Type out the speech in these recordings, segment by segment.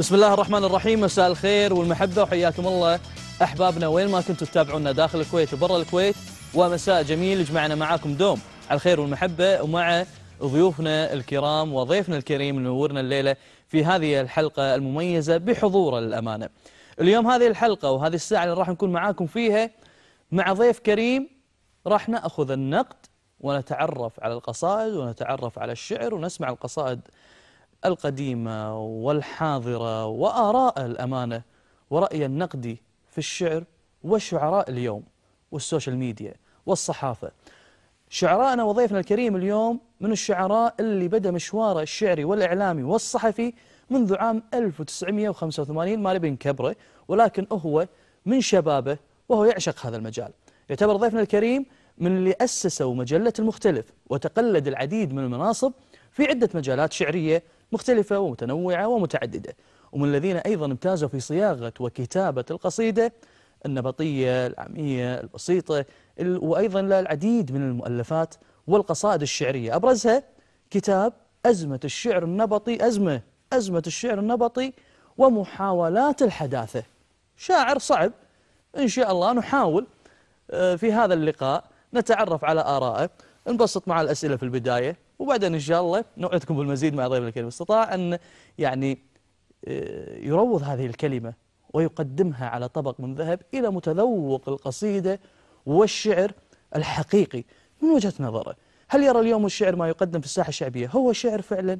بسم الله الرحمن الرحيم مساء الخير والمحبة وحياكم الله أحبابنا وين ما كنتوا تتابعونا داخل الكويت وبرا الكويت ومساء جميل جمعنا معاكم دوم على الخير والمحبة ومع ضيوفنا الكرام وضيفنا الكريم اللي نورنا الليلة في هذه الحلقة المميزة بحضوره للأمانة اليوم هذه الحلقة وهذه الساعة اللي راح نكون معاكم فيها مع ضيف كريم راح نأخذ النقد ونتعرف على القصائد ونتعرف على الشعر ونسمع القصائد القديمة والحاضرة وآراء الأمانة ورأي النقدي في الشعر والشعراء اليوم والسوشيال ميديا والصحافة شعراءنا وضيفنا الكريم اليوم من الشعراء اللي بدأ مشواره الشعري والإعلامي والصحفي منذ عام 1985 ما نبي نكبره ولكن هو من شبابه وهو يعشق هذا المجال يعتبر ضيفنا الكريم من اللي أسسوا مجلة المختلف وتقلد العديد من المناصب في عدة مجالات شعرية مختلفة ومتنوعة ومتعددة ومن الذين أيضا امتازوا في صياغة وكتابة القصيدة النبطية العامية البسيطة وأيضا العديد من المؤلفات والقصائد الشعرية أبرزها كتاب أزمة الشعر النبطي أزمة أزمة الشعر النبطي ومحاولات الحداثة شاعر صعب إن شاء الله نحاول آه، في هذا اللقاء نتعرف على آرائه نبسط مع الأسئلة في البداية وبعدين إن شاء الله نوعدكم بالمزيد مع ضيف الكلمة استطاع أن يعني آه، يروض هذه الكلمة ويقدمها على طبق من ذهب إلى متذوق القصيدة والشعر الحقيقي من وجهة نظره هل يرى اليوم الشعر ما يقدم في الساحة الشعبية هو شعر فعلا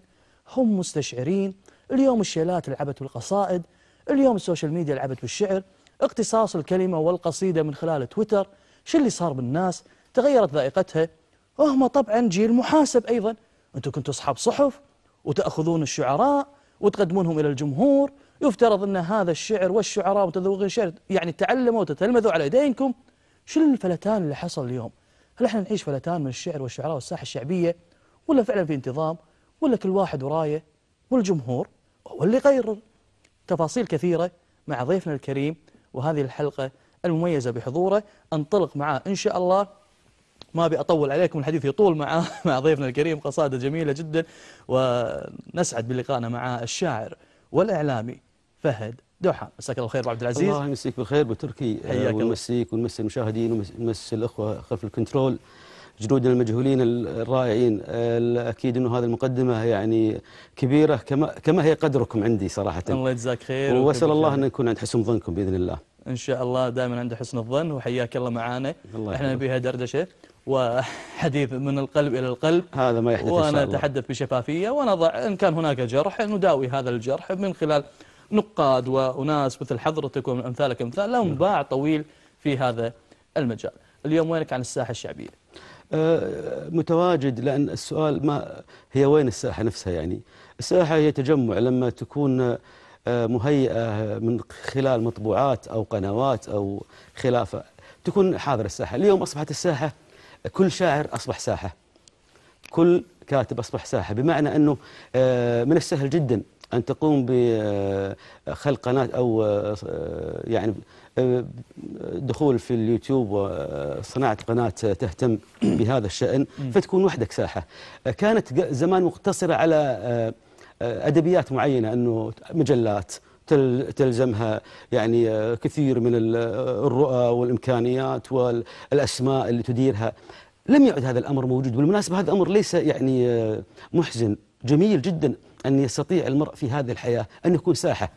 هم مستشعرين اليوم الشيلات لعبت بالقصائد اليوم السوشيال ميديا لعبت بالشعر اقتصاص الكلمة والقصيدة من خلال تويتر شو اللي صار بالناس تغيرت ذائقتها وهم طبعا جيل محاسب أيضا أنتم كنتوا أصحاب صحف وتأخذون الشعراء وتقدمونهم إلى الجمهور يفترض أن هذا الشعر والشعراء وتذوق الشعر يعني تعلموا وتتلمذوا على يدينكم شو الفلتان اللي حصل اليوم هل احنا نعيش فلتان من الشعر والشعراء والساحة الشعبية ولا فعلا في انتظام ولا كل واحد ورايه والجمهور هو اللي يقرر تفاصيل كثيرة مع ضيفنا الكريم وهذه الحلقة المميزة بحضوره انطلق معاه إن شاء الله ما ابي اطول عليكم الحديث يطول مع مع ضيفنا الكريم قصاده جميله جدا ونسعد بلقائنا مع الشاعر والاعلامي فهد دوحه مساك الله خير عبد العزيز الله يمسيك بالخير بتركي حياك ويمسيك ويمسي المشاهدين ويمسي الاخوه خلف الكنترول جنودنا المجهولين الرائعين اكيد انه هذه المقدمه يعني كبيره كما كما هي قدركم عندي صراحه الله يجزاك خير واسال الله ان نكون عند حسن ظنكم باذن الله ان شاء الله دائما عند حسن الظن وحياك الله معانا الله احنا نبيها دردشه وحديث من القلب إلى القلب هذا ما يحدث وأنا أتحدث بشفافية ونضع إن كان هناك جرح نداوي هذا الجرح من خلال نقاد وأناس مثل حضرتك ومن أمثالك أمثال لهم نعم. باع طويل في هذا المجال اليوم وينك عن الساحة الشعبية؟ أه، متواجد لأن السؤال ما هي وين الساحة نفسها يعني الساحة هي تجمع لما تكون أه، مهيئة من خلال مطبوعات أو قنوات أو خلافة تكون حاضرة الساحة اليوم أصبحت الساحة كل شاعر أصبح ساحة كل كاتب أصبح ساحة بمعنى أنه آه، من السهل جدا أن تقوم بخلق آه، قناة أو آه، يعني دخول في اليوتيوب وصناعة قناة تهتم بهذا الشأن فتكون وحدك ساحة كانت زمان مقتصرة على أدبيات معينة أنه مجلات تلزمها يعني آه، كثير من آه، الرؤى والإمكانيات والأسماء اللي تديرها لم يعد هذا الأمر موجود بالمناسبة هذا أمر ليس يعني آه، محزن جميل جدا أن يستطيع المرء في هذه الحياة أن يكون ساحة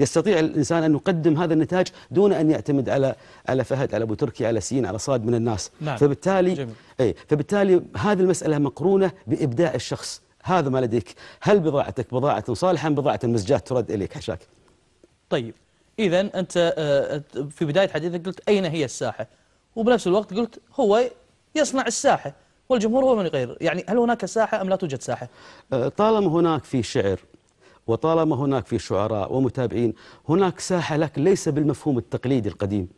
يستطيع الانسان ان يقدم هذا النتاج دون ان يعتمد على على فهد على ابو تركي على سين على صاد من الناس نعم. فبالتالي جميل. اي فبالتالي هذه المساله مقرونه بابداع الشخص هذا ما لديك هل بضاعتك بضاعه صالحه ام بضاعه مزجات ترد اليك حشاك طيب إذا أنت آه، آه، في بداية حديثك قلت أين هي الساحة وبنفس الوقت قلت هو يصنع الساحة والجمهور هو من يغير يعني هل هناك ساحة أم لا توجد ساحة آه، طالما هناك في شعر وطالما هناك في شعراء ومتابعين هناك ساحة لكن ليس بالمفهوم التقليدي القديم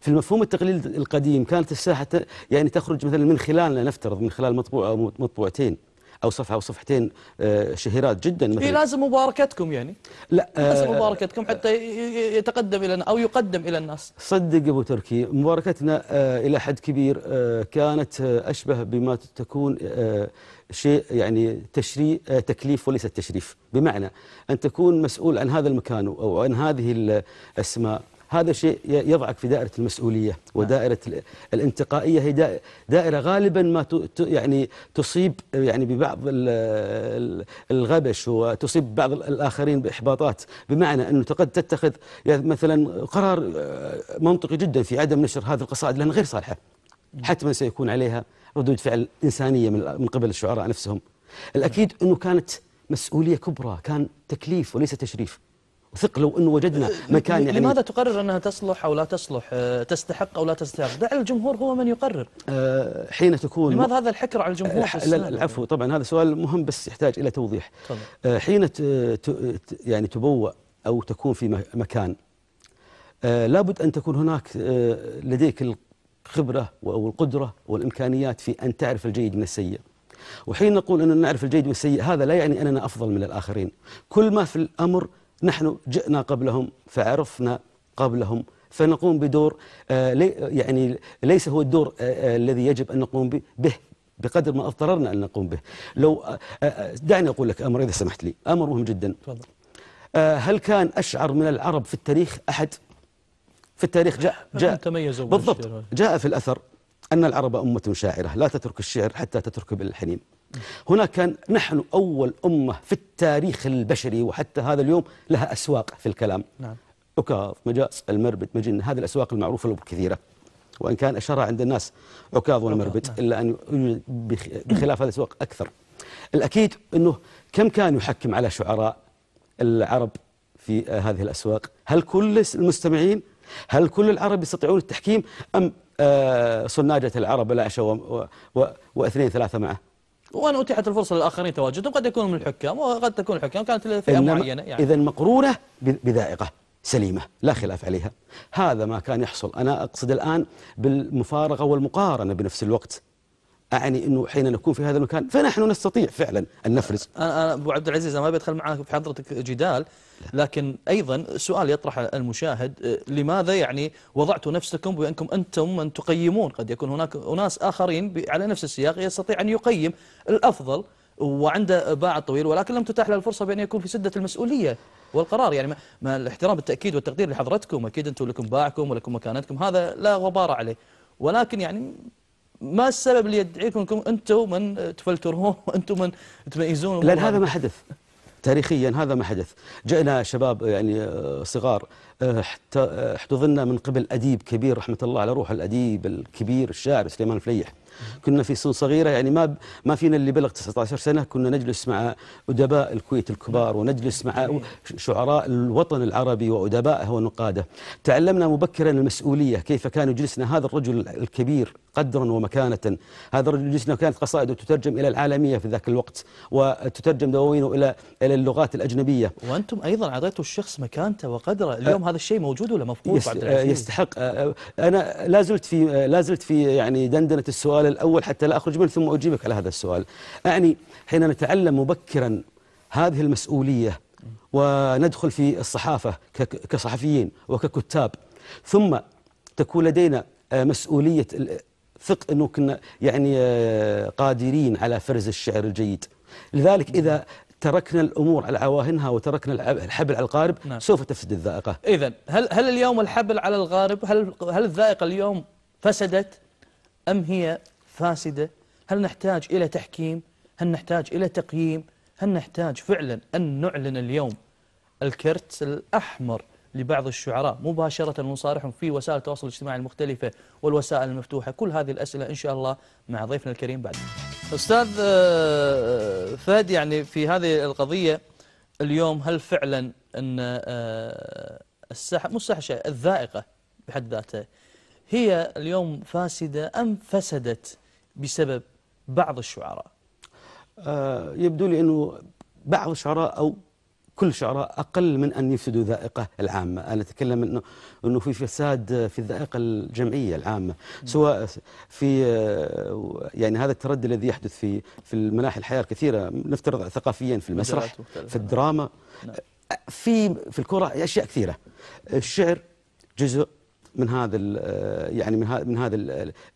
في المفهوم التقليدي القديم كانت الساحة يعني تخرج مثلا من خلالنا نفترض من خلال مطبوعة أو مطبوعتين او صفحه او صفحتين آه، شهيرات جدا إيه، مثل لازم مباركتكم يعني لا لازم آه، مباركتكم حتى يتقدم الى او يقدم الى الناس صدق ابو تركي مباركتنا آه، الى حد كبير كانت اشبه بما تكون شيء يعني تشري تكليف وليس تشريف بمعنى ان تكون مسؤول عن هذا المكان او عن هذه الاسماء هذا شيء يضعك في دائرة المسؤولية ودائرة الانتقائية هي دائرة غالبا ما يعني تصيب يعني ببعض الغبش وتصيب بعض الآخرين بإحباطات بمعنى أنه قد تتخذ مثلا قرار آه، منطقي جدا في عدم نشر هذه القصائد لأنها غير صالحة حتما سيكون عليها ردود فعل إنسانية من قبل الشعراء نفسهم الأكيد أنه كانت مسؤولية كبرى كان تكليف وليس تشريف ثق لو أنه وجدنا مكان يعني لماذا تقرر أنها تصلح أو لا تصلح آه، تستحق أو لا تستحق دع الجمهور هو من يقرر آه، حين تكون لماذا هذا الحكر على الجمهور آه، العفو طبعا هذا سؤال مهم بس يحتاج إلى توضيح حين يعني تبوأ أو تكون في مكان لابد أن تكون هناك لديك الخبرة أو القدرة والإمكانيات في أن تعرف الجيد من السيء وحين نقول أننا نعرف الجيد والسيء هذا لا يعني أننا أفضل من الآخرين كل ما في الأمر نحن جئنا قبلهم فعرفنا قبلهم فنقوم بدور آه، يعني ليس هو الدور آه، آه، الذي يجب أن نقوم به بقدر ما اضطررنا أن نقوم به لو دعني أقول لك أمر إذا سمحت لي أمر مهم جدا تفضل هل كان أشعر من العرب في التاريخ أحد في التاريخ جاء جاء بالضبط جاء في الأثر أن العرب أمة شاعرة لا تترك الشعر حتى تترك بالحنين هنا كان نحن أول أمة في التاريخ البشري وحتى هذا اليوم لها أسواق في الكلام نعم. عكاظ مجاز المربد مجن هذه الأسواق المعروفة له كثيرة وإن كان أشهرها عند الناس عكاظ والمربد نعم. إلا أن يوجد بخلاف هذه الأسواق أكثر الأكيد أنه كم كان يحكم على شعراء العرب في هذه الأسواق هل كل المستمعين هل كل العرب يستطيعون التحكيم أم آه، صناجة العرب العشاء وأثنين ثلاثة معه وان اتيحت الفرصه للاخرين تواجدهم قد يكونوا من الحكام وقد تكون الحكام كانت لفئه معينه يعني اذا مقرونه بذائقه سليمة لا خلاف عليها هذا ما كان يحصل أنا أقصد الآن بالمفارقة والمقارنة بنفس الوقت أعني أنه حين نكون في هذا المكان فنحن نستطيع فعلا أن نفرز أنا أبو عبد العزيز أنا ما بيدخل معك في حضرتك جدال لكن أيضا سؤال يطرح المشاهد أه، لماذا يعني وضعتوا نفسكم بأنكم أنتم من تقيمون قد يكون هناك أناس آخرين على نفس السياق يستطيع أن يقيم الأفضل وعنده باع طويل ولكن لم تتاح له الفرصة بأن يكون في سدة المسؤولية والقرار يعني ما الاحترام بالتأكيد والتقدير لحضرتكم أكيد أنتم لكم باعكم ولكم مكانتكم هذا لا غبار عليه ولكن يعني ما السبب اللي يدعيكم أنتم من تفلترون وأنتم من تميزون لأن هذا ما حدث تاريخيا هذا ما حدث جئنا شباب يعني آه، صغار آه، حتى آه، احتضنا من قبل أديب كبير رحمة الله على روح الأديب الكبير الشاعر سليمان الفليح كنا في سن صغيرة يعني ما ما فينا اللي بلغ 19 سنة كنا نجلس مع أدباء الكويت الكبار ونجلس مع إيه. شعراء الوطن العربي وأدبائه ونقاده تعلمنا مبكرا المسؤولية كيف كان يجلسنا هذا الرجل الكبير قدرا ومكانة هذا الرجل يجلسنا كانت قصائده تترجم إلى العالمية في ذاك الوقت وتترجم دواوينه إلى إلى اللغات الأجنبية وأنتم أيضا أعطيتوا الشخص مكانته وقدره اليوم أه هذا الشيء موجود ولا مفقود يست بعد يستحق أه أنا لازلت في لازلت في يعني دندنة السؤال السؤال الأول حتى لا أخرج منه ثم أجيبك على هذا السؤال أعني حين نتعلم مبكرا هذه المسؤولية وندخل في الصحافة كصحفيين وككتاب ثم تكون لدينا آه، مسؤولية ثق أنه كنا يعني آه، قادرين على فرز الشعر الجيد لذلك إذا تركنا الأمور على عواهنها وتركنا الحبل على القارب نعم. سوف تفسد الذائقة إذا هل, هل اليوم الحبل على الغارب هل, هل الذائقة اليوم فسدت أم هي فاسدة هل نحتاج إلى تحكيم هل نحتاج إلى تقييم هل نحتاج فعلا أن نعلن اليوم الكرت الأحمر لبعض الشعراء مباشرة ونصارحهم في وسائل التواصل الاجتماعي المختلفة والوسائل المفتوحة كل هذه الأسئلة إن شاء الله مع ضيفنا الكريم بعد أستاذ آه، آه، فهد يعني في هذه القضية اليوم هل فعلا أن آه، الساحة مو الساحة الذائقة بحد ذاتها هي اليوم فاسدة أم فسدت بسبب بعض الشعراء آه يبدو لي أنه بعض الشعراء أو كل شعراء أقل من أن يفسدوا الذائقة العامة أنا أتكلم أنه, أنه في فساد في الذائقة الجمعية العامة سواء في آه، يعني هذا التردي الذي يحدث في في المناحي الحياة الكثيرة نفترض ثقافيا في المسرح في الدراما نعم. في في الكرة أشياء كثيرة الشعر جزء من هذا آه، يعني من هذا من هذا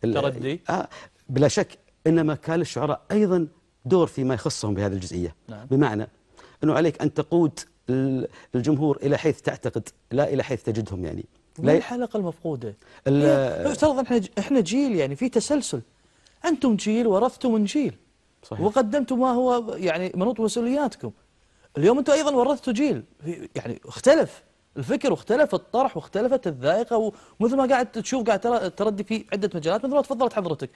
التردي آه، بلا شك إنما كان للشعراء أيضا دور فيما يخصهم بهذه الجزئية نعم. بمعنى أنه عليك أن تقود الجمهور إلى حيث تعتقد لا إلى حيث تجدهم يعني لا الحلقة المفقودة افترض احنا احنا جيل يعني في تسلسل أنتم جيل ورثتم من جيل صحيح. وقدمتم ما هو يعني منوط مسؤولياتكم اليوم أنتم أيضا ورثتوا جيل يعني اختلف الفكر واختلف الطرح واختلفت الذائقة ومثل ما قاعد تشوف قاعد تردي في عدة مجالات مثل ما تفضلت حضرتك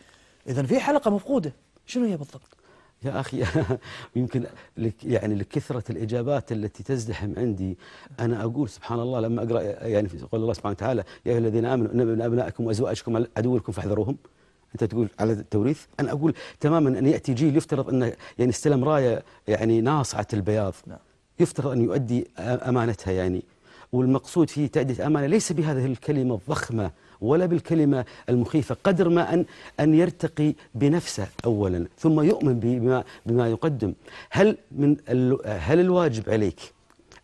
إذا في حلقة مفقودة شنو هي بالضبط؟ يا أخي يمكن لك يعني لكثرة الإجابات التي تزدحم عندي أنا أقول سبحان الله لما أقرأ يعني قول الله سبحانه وتعالى يا أيها الذين آمنوا إن من أبنائكم وأزواجكم عدوكم فاحذروهم أنت تقول على التوريث أنا أقول تماما أن يأتي جيل يفترض أنه يعني استلم راية يعني ناصعة البياض نعم. يفترض أن يؤدي أمانتها يعني والمقصود في تأدية أمانة ليس بهذه الكلمة الضخمة ولا بالكلمة المخيفة قدر ما أن, أن يرتقي بنفسه أولا ثم يؤمن بما, بما يقدم هل, من هل الواجب عليك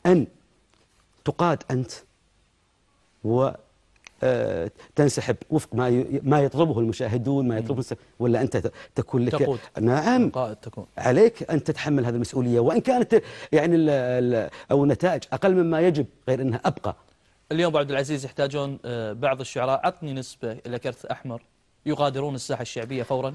أن تقاد أنت و آه، تنسحب وفق ما ما يطلبه المشاهدون ما يطلبه ولا انت تكون لك تقود. نعم تكون. عليك ان تتحمل هذه المسؤوليه وان كانت يعني او النتائج اقل مما يجب غير انها ابقى اليوم ابو عبد العزيز يحتاجون آه، بعض الشعراء عطني نسبه الى كرت احمر يغادرون الساحه الشعبيه فورا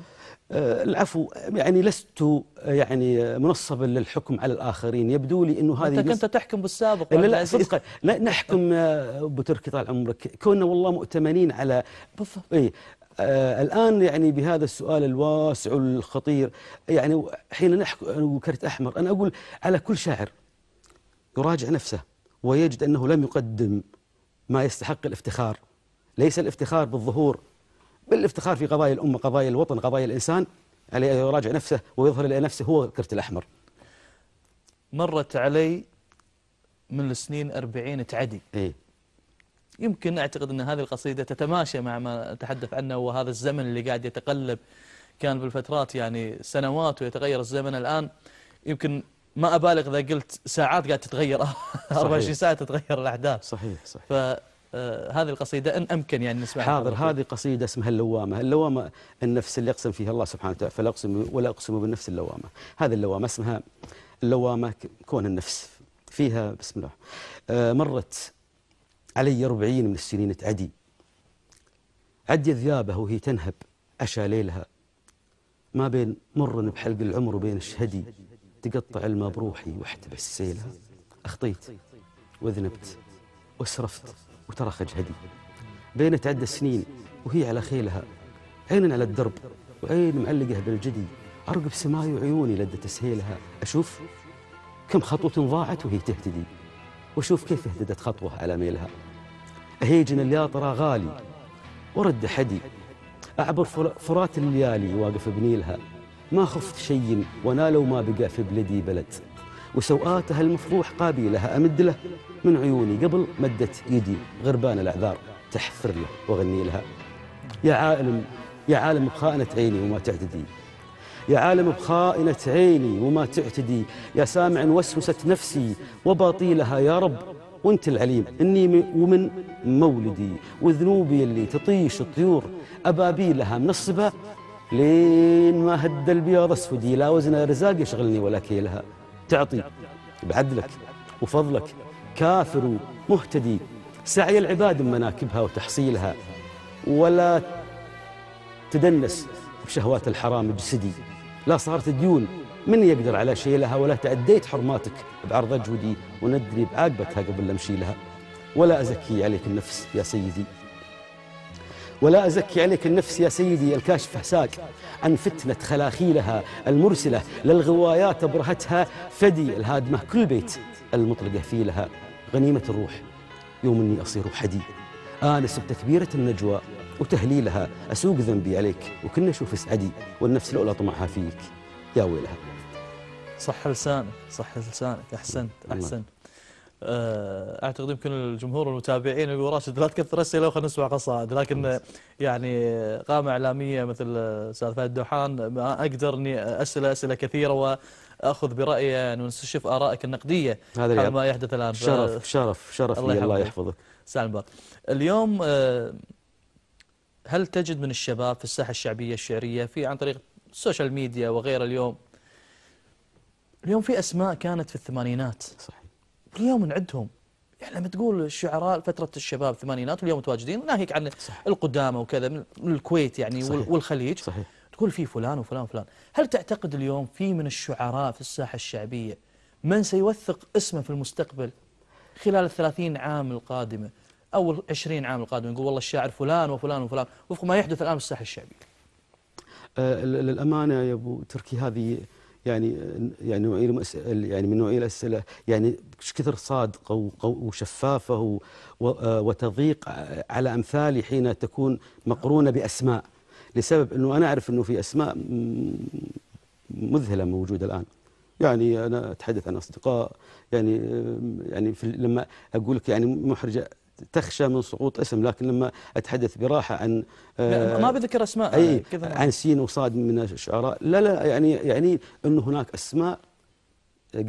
آه، العفو يعني لست آه، يعني منصبا للحكم على الاخرين يبدو لي انه هذه انت كنت تحكم بالسابق لا لا صدقا لا نحكم ابو تركي طال عمرك كنا والله مؤتمنين على بالضبط اي آه الآن يعني بهذا السؤال الواسع الخطير يعني حين نحكي كرت أحمر أنا أقول على كل شاعر يراجع نفسه ويجد أنه لم يقدم ما يستحق الافتخار ليس الافتخار بالظهور بل الافتخار في قضايا الأمة قضايا الوطن قضايا الإنسان عليه أن يراجع نفسه ويظهر إلى نفسه هو الكرت الأحمر مرت علي من السنين أربعين تعدي إيه؟ يمكن أعتقد أن هذه القصيدة تتماشى مع ما تحدث عنه وهذا الزمن اللي قاعد يتقلب كان بالفترات يعني سنوات ويتغير الزمن الآن يمكن ما أبالغ إذا قلت ساعات قاعد تتغير 24 ساعة تتغير الأحداث صحيح صحيح فهذه آه، القصيدة إن أمكن يعني نسمعها حاضر هذه قصيدة اسمها اللوامة اللوامة النفس اللي يقسم فيها الله سبحانه وتعالى فلا أقسم ولا أقسم بالنفس اللوامة هذه اللوامة اسمها اللوامة كون النفس فيها بسم الله آه، مرت علي 40 من السنين تعدي عدي ذيابه وهي تنهب عشا ليلها ما بين مر بحلق العمر وبين الشهدي تقطع الماء بروحي واحتبس سيلها أخطيت وذنبت واسرفت وترخج هدي بين تعدى السنين وهي على خيلها عين على الدرب وعين معلقة بالجدي أرقب سماي وعيوني لدى تسهيلها أشوف كم خطوة ضاعت وهي تهتدي وأشوف كيف اهتدت خطوة على ميلها أهيجن الياطرة غالي ورد حدي أعبر فرات الليالي واقف بنيلها ما خفت شيء وانا لو ما بقى في بلدي بلد وسوآتها المفروح قابيلها أمد له من عيوني قبل مدت ايدي غربان الأعذار تحفر له واغني لها يا عالم يا عالم بخائنة عيني وما تعتدي يا عالم بخائنة عيني وما تعتدي يا سامع وسوسة نفسي وباطيلها يا رب وانت العليم اني ومن مولدي وذنوبي اللي تطيش الطيور ابابيلها الصبا لين ما هد البياض لا وزن رزاق يشغلني ولا كيلها تعطي بعدلك وفضلك كافر مهتدي سعي العباد من مناكبها وتحصيلها ولا تدنس بشهوات الحرام بجسدي لا صارت ديون من يقدر على شيلها ولا تعديت حرماتك بعرض أجودي وندري بعاقبتها قبل لا أمشي لها ولا أزكي عليك النفس يا سيدي ولا أزكي عليك النفس يا سيدي الكاشفة ساك عن فتنة خلاخيلها المرسلة للغوايات أبرهتها فدي الهادمة كل بيت المطلقة في لها غنيمة الروح يوم أني أصير حدي آنس بتكبيرة النجوى وتهليلها أسوق ذنبي عليك وكنا نشوف اسعدي والنفس لولا طمعها فيك يا ويلها صح لسانك صح لسانك أحسنت أحسنت آه، اعتقد يمكن الجمهور والمتابعين يقول راشد لا تكثر اسئله وخلينا نسمع قصائد لكن يعني قامه اعلاميه مثل استاذ فهد الدوحان ما اقدر اني اسال اسئله كثيره واخذ برايه يعني ونستشف ارائك النقديه هذا على ما يحدث الان شرف شرف شرف الله, الله يحفظك سالم اليوم آه، هل تجد من الشباب في الساحه الشعبيه الشعريه في عن طريق السوشيال ميديا وغيره اليوم اليوم في اسماء كانت في الثمانينات صحيح كل يوم يعني لما تقول الشعراء فترة الشباب الثمانينات واليوم متواجدين ناهيك عن القدامى وكذا من الكويت يعني صحيح. والخليج صحيح. تقول في فلان وفلان وفلان هل تعتقد اليوم في من الشعراء في الساحة الشعبية من سيوثق اسمه في المستقبل خلال الثلاثين عام القادمة أو العشرين عام القادمة يقول والله الشاعر فلان وفلان وفلان وفق ما يحدث الآن في الساحة الشعبية أه، للأمانة يا أبو تركي هذه يعني يعني نوعيه المسأل يعني من نوعيه الاسئله يعني ايش كثر صادقه وشفافه وتضيق على امثالي حين تكون مقرونه باسماء لسبب انه انا اعرف انه في اسماء مذهله موجوده الان يعني انا اتحدث عن اصدقاء يعني يعني في لما اقول لك يعني محرجه تخشى من سقوط اسم لكن لما أتحدث براحة عن آه، ما بذكر أسماء أي عن سين وصاد من الشعراء لا لا يعني يعني انه هناك أسماء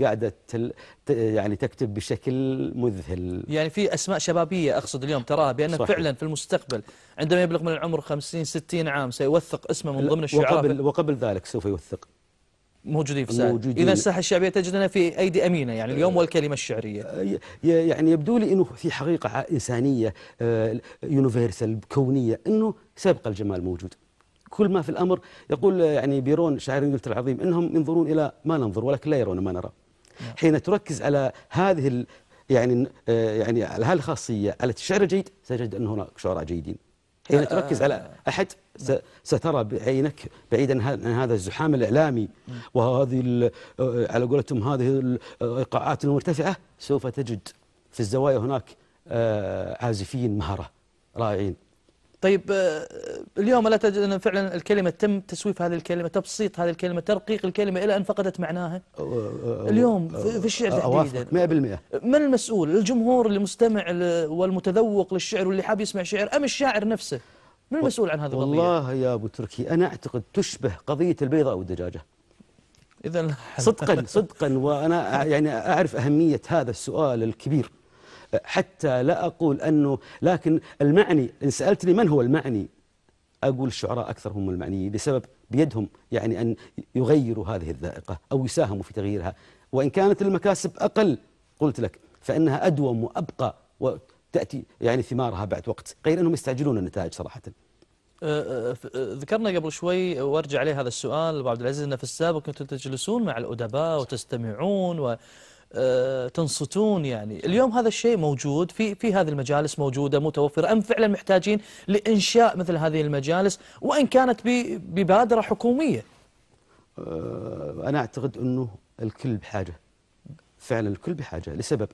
قاعدة تل يعني تكتب بشكل مذهل يعني في أسماء شبابية أقصد اليوم تراها بأن فعلا في المستقبل عندما يبلغ من العمر 50 60 عام سيوثق اسمه من ضمن الشعراء وقبل, وقبل ذلك سوف يوثق موجودين في الساحه موجودين اذا الساحه الشعبيه تجدنا في ايدي امينه يعني اليوم آه. والكلمه الشعريه آه، يعني يبدو لي انه في حقيقه انسانيه يونيفرسال آه، كونيه انه سيبقى الجمال موجود كل ما في الامر يقول يعني بيرون شاعر انجلترا العظيم انهم ينظرون الى ما ننظر ولكن لا يرون ما نرى نعم. حين تركز على هذه يعني يعني على هذه الخاصيه على الشعر الجيد ستجد ان هناك شعراء جيدين حين تركز على احد سترى بعينك بعيدا عن هذا الزحام الإعلامي وهذه على قولتهم هذه الايقاعات المرتفعة سوف تجد في الزوايا هناك آه، عازفين مهرة رائعين طيب آه، اليوم لا تجد أن فعلا الكلمة تم تسويف هذه الكلمة تبسيط هذه الكلمة ترقيق الكلمة إلى أن فقدت معناها اليوم في الشعر تحديدا 100% من المسؤول الجمهور المستمع والمتذوق للشعر واللي حاب يسمع شعر أم الشاعر نفسه من المسؤول عن هذا القضية؟ والله يا أبو تركي أنا أعتقد تشبه قضية البيضة أو الدجاجة إذا صدقا صدقا وأنا يعني أعرف أهمية هذا السؤال الكبير حتى لا أقول أنه لكن المعني إن سألتني من هو المعني أقول الشعراء أكثر هم المعنيين بسبب بيدهم يعني أن يغيروا هذه الذائقة أو يساهموا في تغييرها وإن كانت المكاسب أقل قلت لك فإنها أدوم وأبقى و تأتي يعني ثمارها بعد وقت غير أنهم يستعجلون النتائج صراحة أه، أه، أه، ذكرنا قبل شوي وارجع عليه هذا السؤال ابو عبد العزيز انه في السابق كنتم تجلسون مع الادباء وتستمعون وتنصتون يعني اليوم هذا الشيء موجود في في هذه المجالس موجودة متوفرة أم فعلا محتاجين لإنشاء مثل هذه المجالس وإن كانت ببادرة حكومية أنا أعتقد أنه الكل بحاجة فعلا الكل بحاجة لسبب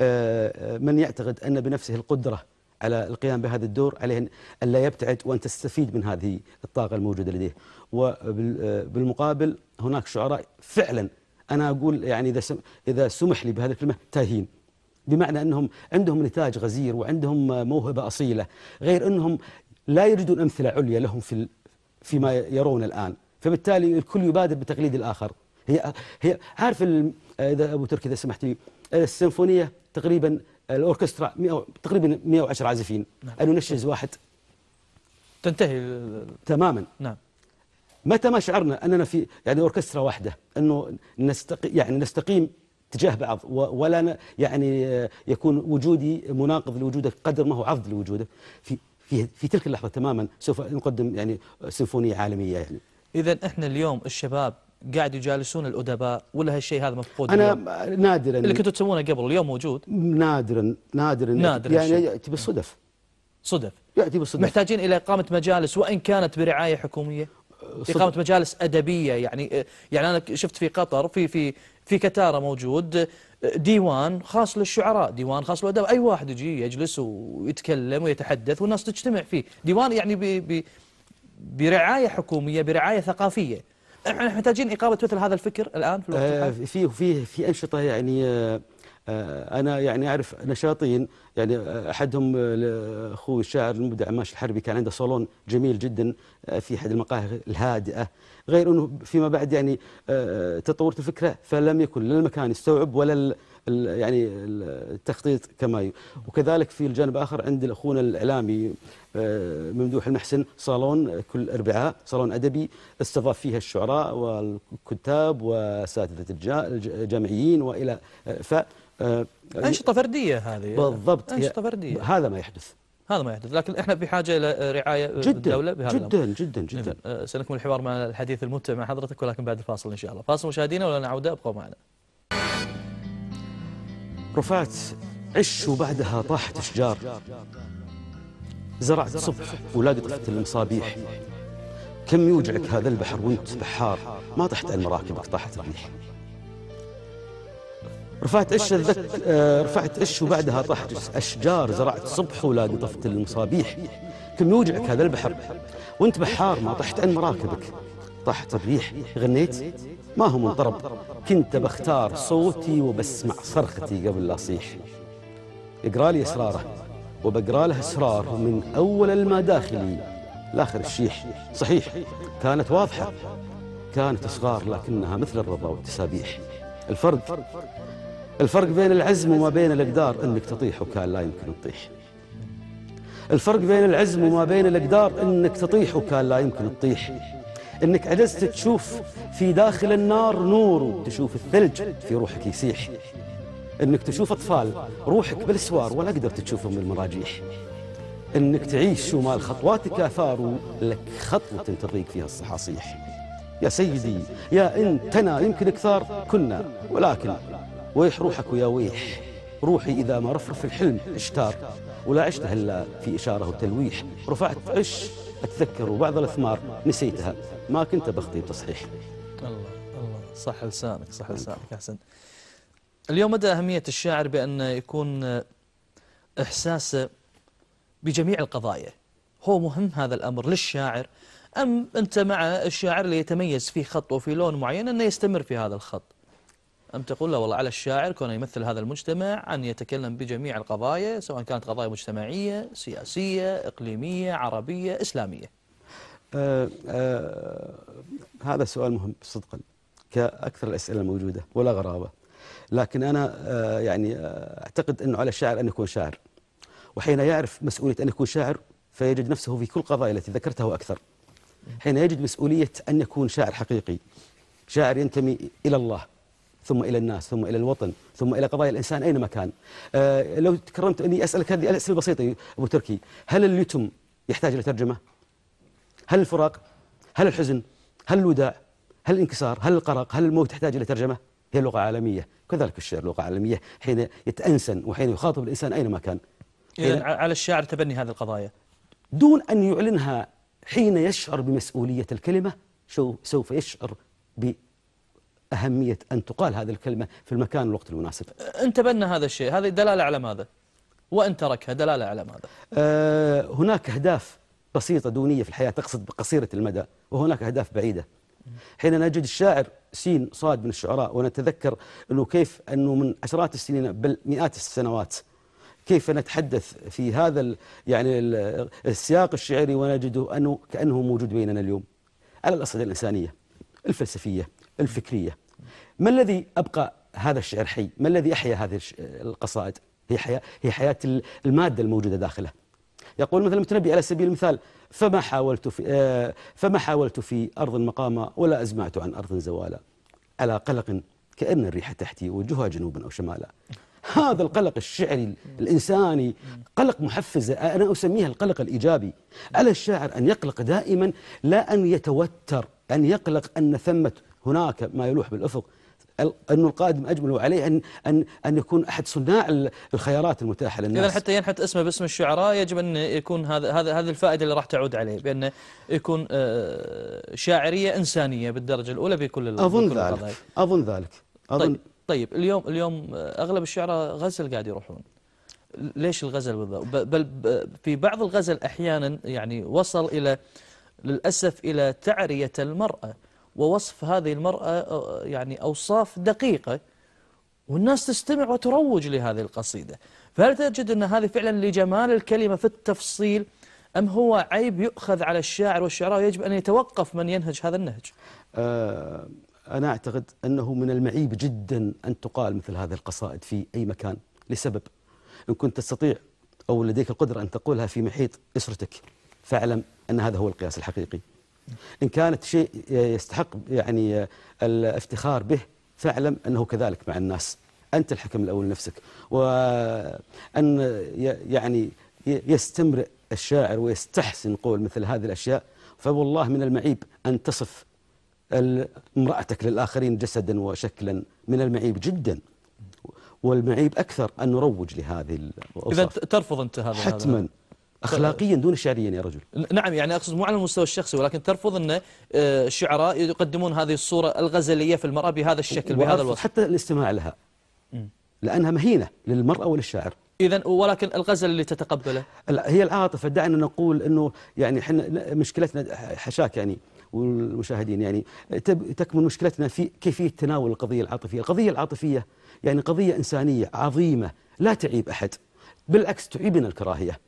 آه، آه، من يعتقد أن بنفسه القدرة على القيام بهذا الدور عليه أن لا يبتعد وأن تستفيد من هذه الطاقة الموجودة لديه وبالمقابل آه، هناك شعراء فعلا أنا أقول يعني إذا إذا سمح لي بهذه الكلمة تاهين بمعنى أنهم عندهم نتاج غزير وعندهم موهبة أصيلة غير أنهم لا يجدون أمثلة عليا لهم في فيما يرون الآن فبالتالي الكل يبادر بتقليد الآخر هي هي عارف اذا ابو تركي اذا سمحت لي السيمفونيه تقريبا الاوركسترا تقريبا 110 عازفين نعم. نشز واحد تنتهي تماما نعم متى ما شعرنا اننا في يعني اوركسترا واحده انه نستقي يعني نستقيم تجاه بعض ولا يعني آه، يكون وجودي مناقض لوجودك قدر ما هو عرض لوجودك في في في تلك اللحظه تماما سوف نقدم يعني سيمفونيه عالميه يعني اذا احنا اليوم الشباب قاعد يجالسون الادباء ولا هالشيء هذا مفقود انا نادرا اللي كنتوا تسوونه قبل اليوم موجود نادرا نادرا نادرا يعني ياتي بالصدف صدف ياتي بالصدف محتاجين الى اقامه مجالس وان كانت برعايه حكوميه صدف. اقامه مجالس ادبيه يعني يعني انا شفت في قطر في في في كتاره موجود ديوان خاص للشعراء ديوان خاص للادباء اي واحد يجي يجلس ويتكلم ويتحدث والناس تجتمع فيه ديوان يعني ب ب برعايه حكوميه برعايه ثقافيه احنا محتاجين اقامه مثل هذا الفكر الان في الوقت آه في في في انشطه يعني آه, آه، انا يعني اعرف نشاطين يعني آه، احدهم آه، اخوي الشاعر المبدع ماشي الحربي كان عنده صالون جميل جدا في احد المقاهي الهادئه غير انه فيما بعد يعني تطورت الفكره فلم يكن لا المكان يستوعب ولا يعني التخطيط كما ي... وكذلك في الجانب الاخر عند الاخونا الاعلامي آه، ممدوح المحسن صالون آه، كل اربعاء صالون ادبي استضاف فيها الشعراء والكتاب واساتذه الجامعيين والى آه، ف انشطه فرديه هذه بالضبط انشطه فرديه هذا ما يحدث هذا ما يحدث لكن احنا بحاجه الى رعايه جدا الدوله بهذا جدا جدا جدا نعم. سنكمل الحوار مع الحديث الممتع مع حضرتك ولكن بعد الفاصل ان شاء الله فاصل مشاهدينا ولا نعود ابقوا معنا رفعت عش وبعدها طاحت أشجار زرعت صبح ولقطت المصابيح كم يوجعك هذا البحر وانت بحار ما طحت عن مراكبك طاحت الريح رفعت ايش الذك... آه، رفعت ايش وبعدها طاحت اشجار زرعت صبح ولا قطفت المصابيح كم يوجعك هذا البحر وانت بحار ما طحت عن مراكبك طاحت الريح غنيت ما هو من ضرب كنت بختار صوتي وبسمع صرختي قبل لا أصيح اقرا لي أسراره وبقرأ له أسرار من أول الما داخلي لآخر الشيح صحيح كانت واضحة كانت صغار لكنها مثل الرضا والتسابيح الفرق الفرق بين العزم وما بين الأقدار أنك تطيح وكان لا يمكن تطيح الفرق بين العزم وما بين الأقدار أنك تطيح وكان لا يمكن تطيح انك عجزت تشوف في داخل النار نور تشوف الثلج في روحك يسيح انك تشوف اطفال روحك بالسوار ولا قدرت تشوفهم بالمراجيح انك تعيش شمال خطواتك اثار لك خطوه تضيق فيها الصحاصيح يا سيدي يا انتنا يمكن كثار كنا ولكن ويح روحك ويا ويح روحي إذا ما رفرف الحلم اشتار ولا عشته إلا في إشارة وتلويح رفعت عش أتذكر وبعض الأثمار نسيتها ما كنت بخطي تصحيح الله الله صح لسانك صح لسانك أحسن اليوم مدى أهمية الشاعر بأن يكون آه، إحساسه آه، بجميع القضايا هو مهم هذا الأمر للشاعر أم أنت مع الشاعر اللي يتميز في خط وفي لون معين أنه يستمر في هذا الخط أم تقول له والله على الشاعر كونه يمثل هذا المجتمع أن يتكلم بجميع القضايا سواء كانت قضايا مجتمعية سياسية إقليمية عربية إسلامية آه آه هذا سؤال مهم صدقا كأكثر الأسئلة الموجودة ولا غرابة لكن أنا آه يعني آه، أعتقد أنه على الشاعر أن يكون شاعر وحين يعرف مسؤولية أن يكون شاعر فيجد نفسه في كل القضايا التي ذكرتها وأكثر حين يجد مسؤولية أن يكون شاعر حقيقي شاعر ينتمي إلى الله ثم إلى الناس ثم إلى الوطن ثم إلى قضايا الإنسان أينما كان آه لو تكرمت أني أسألك هذه الأسئلة البسيطة أبو تركي هل اليتم يحتاج إلى ترجمة؟ هل الفراق؟ هل الحزن؟ هل الوداع؟ هل الانكسار؟ هل القرق؟ هل الموت يحتاج إلى ترجمة؟ هي لغة عالمية كذلك الشعر لغة عالمية حين يتأنسن وحين يخاطب الإنسان أينما كان إذن على الشاعر تبني هذه القضايا دون أن يعلنها حين يشعر بمسؤولية الكلمة شو سوف يشعر أهمية أن تقال هذه الكلمة في المكان والوقت المناسب أنت بنى هذا الشيء هذه دلالة على ماذا؟ وأن تركها دلالة على ماذا؟ أه هناك أهداف بسيطة دونية في الحياة تقصد بقصيرة المدى وهناك أهداف بعيدة حين نجد الشاعر سين صاد من الشعراء ونتذكر أنه كيف أنه من عشرات السنين بل مئات السنوات كيف نتحدث في هذا يعني السياق الشعري ونجده أنه كأنه موجود بيننا اليوم على الأصعدة الإنسانية الفلسفية الفكرية ما الذي أبقى هذا الشعر حي ما الذي أحيا هذه القصائد هي حياة, هي حياة المادة الموجودة داخله يقول مثلا المتنبي على سبيل المثال فما حاولت في آه، فما حاولت في أرض مقاما ولا أزمعت عن أرض زوالا على قلق كأن الريح تحتي وجهها جنوبا أو شمالا هذا القلق الشعري الإنساني قلق محفز أنا أسميها القلق الإيجابي على الشاعر أن يقلق دائما لا أن يتوتر أن يقلق أن ثمة هناك ما يلوح بالأفق أنه القادم أجمل وعليه أن, أن, أن يكون أحد صناع الخيارات المتاحة للناس إذا حتى ينحت اسمه باسم الشعراء يجب أن يكون هذا هذا هذه الفائدة اللي راح تعود عليه بأنه يكون آه، شاعرية إنسانية بالدرجة الأولى بكل أظن بكل ذلك القضايا. أظن ذلك أظن طيب, طيب اليوم اليوم آه، أغلب الشعراء غزل قاعد يروحون ليش الغزل بالضبط بل في بعض الغزل أحيانا يعني وصل إلى للأسف إلى تعرية المرأة ووصف هذه المرأة يعني أوصاف دقيقة والناس تستمع وتروج لهذه القصيدة فهل تجد أن هذه فعلا لجمال الكلمة في التفصيل أم هو عيب يؤخذ على الشاعر والشعراء ويجب أن يتوقف من ينهج هذا النهج أنا أعتقد أنه من المعيب جدا أن تقال مثل هذه القصائد في أي مكان لسبب إن كنت تستطيع أو لديك القدرة أن تقولها في محيط أسرتك فاعلم أن هذا هو القياس الحقيقي إن كانت شيء يستحق يعني الافتخار به فاعلم أنه كذلك مع الناس أنت الحكم الأول نفسك وأن يعني يستمرئ الشاعر ويستحسن قول مثل هذه الأشياء فوالله من المعيب أن تصف امرأتك للآخرين جسدا وشكلا من المعيب جدا والمعيب أكثر أن نروج لهذه الأوصاف إذا ترفض أنت هذا حتما هذا. أخلاقيا دون شعريا يا رجل نعم يعني أقصد مو على المستوى الشخصي ولكن ترفض أن آه، الشعراء يقدمون هذه الصورة الغزلية في المرأة بهذا الشكل بهذا الوصف حتى الاستماع لها لأنها مهينة للمرأة وللشاعر إذا ولكن الغزل اللي تتقبله هي العاطفة دعنا نقول أنه يعني احنا مشكلتنا حشاك يعني والمشاهدين يعني تكمن مشكلتنا في كيفية تناول القضية العاطفية القضية العاطفية يعني قضية إنسانية عظيمة لا تعيب أحد بالعكس تعيبنا الكراهية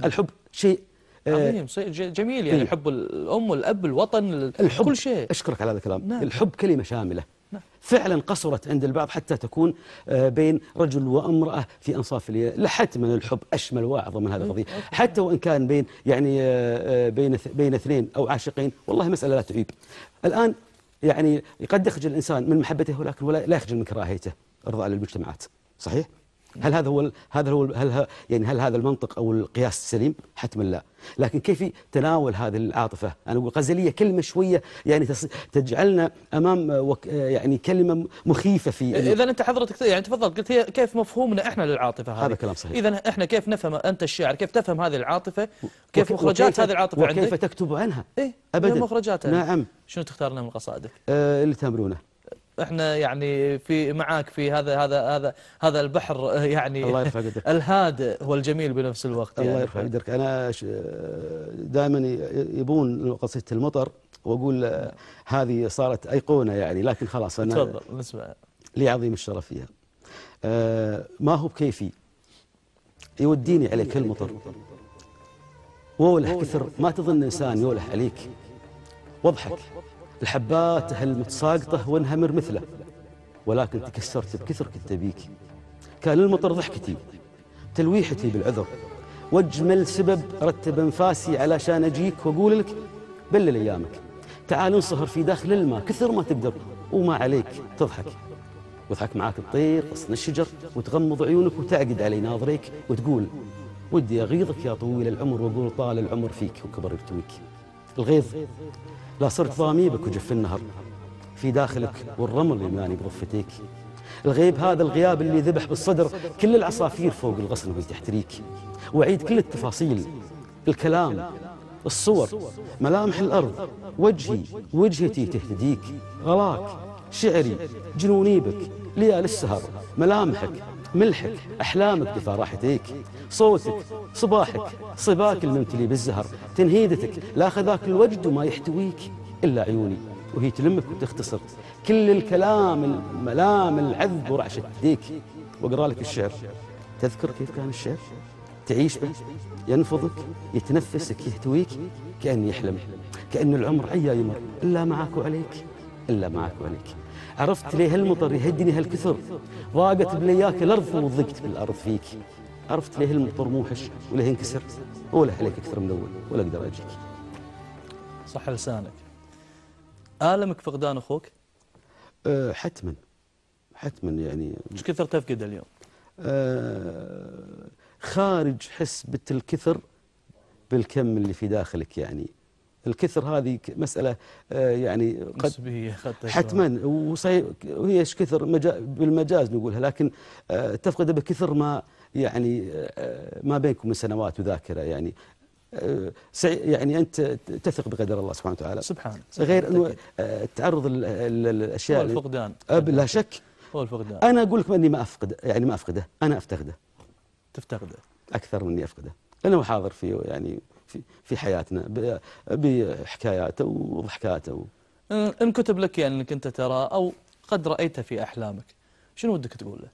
نعم. الحب شيء آه، عظيم جميل يعني إيه. حب الأم والأب الوطن الحب كل شيء أشكرك على هذا الكلام نعم. الحب كلمة شاملة نعم. فعلا قصرت عند البعض حتى تكون آه، بين رجل وامرأة في أنصاف لحتما الحب أشمل وأعظم من هذه إيه، القضية حتى وإن كان بين يعني آه، بين بين اثنين أو عاشقين والله مسألة لا تعيب الآن يعني قد يخجل الإنسان من محبته ولكن ولا لا يخجل من كراهيته إرضاء للمجتمعات صحيح؟ هل هذا هو هذا هو هل يعني هل هذا المنطق او القياس السليم؟ حتما لا، لكن كيف تناول هذه العاطفه؟ انا اقول غزليه كلمه شويه يعني تجعلنا امام وك يعني كلمه مخيفه في اذا انت حضرتك يعني تفضل قلت هي كيف مفهومنا احنا للعاطفه هذه هذا كلام صحيح اذا احنا كيف نفهم انت الشاعر كيف تفهم هذه العاطفه؟ كيف مخرجات هذه العاطفه وكيف عندك؟ وكيف تكتب عنها؟ ايه ابدا مخرجاتها نعم شنو تختار لنا من قصائدك؟ آه اللي تامرونه احنا يعني في معاك في هذا هذا هذا هذا البحر آه، يعني الله يرفع قدرك الهادئ والجميل بنفس الوقت الله يرفع يعني. قدرك انا آه، دائما يبون قصيده المطر واقول آه، هذه صارت ايقونه يعني لكن خلاص انا تفضل نسمع لي عظيم الشرف فيها ما هو بكيفي يوديني عليك المطر وولح كثر ما تظن انسان يولح عليك واضحك الحبات هالمتساقطة وانهمر مثله ولكن تكسرت بكثر كنت بيك كان المطر ضحكتي تلويحتي بالعذر واجمل سبب رتب انفاسي علشان اجيك واقول لك بلل ايامك تعال انصهر في داخل الماء كثر ما تقدر وما عليك تضحك وضحك معاك الطير غصن الشجر وتغمض عيونك وتعقد علي ناظريك وتقول ودي اغيظك يا طويل العمر واقول طال العمر فيك وكبر رتويك الغيظ لا صرت ضامي بك وجف النهر في داخلك والرمل يماني بغفتيك الغيب هذا الغياب اللي ذبح بالصدر كل العصافير فوق الغصن وهي تحتريك وعيد كل التفاصيل الكلام الصور ملامح الأرض وجهي وجهتي تهتديك غلاك شعري جنوني بك ليالي السهر ملامحك ملحك أحلامك دفا راحتيك صوتك صباحك صباك الممتلي بالزهر تنهيدتك لا خذاك الوجد وما يحتويك إلا عيوني وهي تلمك وتختصر كل الكلام الملام العذب ورعشة ديك وأقرأ لك الشعر تذكر كيف كان الشعر تعيش به ينفضك يتنفسك يهتويك كأن يحلم كأن العمر عيا يمر إلا معك وعليك إلا معك وعليك عرفت ليه هالمطر يهدني هالكثر ضاقت بلياك الأرض وضقت بالأرض فيك عرفت ليه المطر موحش وليه انكسر ولا عليك أكثر من الأول ولا أقدر أجيك صح لسانك آلمك فقدان أخوك؟ أه حتما حتما يعني ايش كثر تفقده اليوم؟ أه خارج حسبه الكثر بالكم اللي في داخلك يعني الكثر هذه مسألة آه، يعني قد حتما وصحيح وهي ايش كثر بالمجاز نقولها لكن آه، تفقد بكثر ما يعني آه، ما بينكم من سنوات وذاكرة يعني يعني أنت تثق بقدر الله سبحانه وتعالى سبحان غير أنه تعرض الأشياء هو الفقدان بلا شك هو الفقدان أنا أقول لكم أني ما أفقد يعني ما أفقده أنا أفتقده تفتقده أكثر مني أفقده لأنه حاضر في يعني في في حياتنا بحكاياته وضحكاته أه، ان كتب لك يعني انك انت ترى او قد رايته في احلامك شنو ودك تقول له؟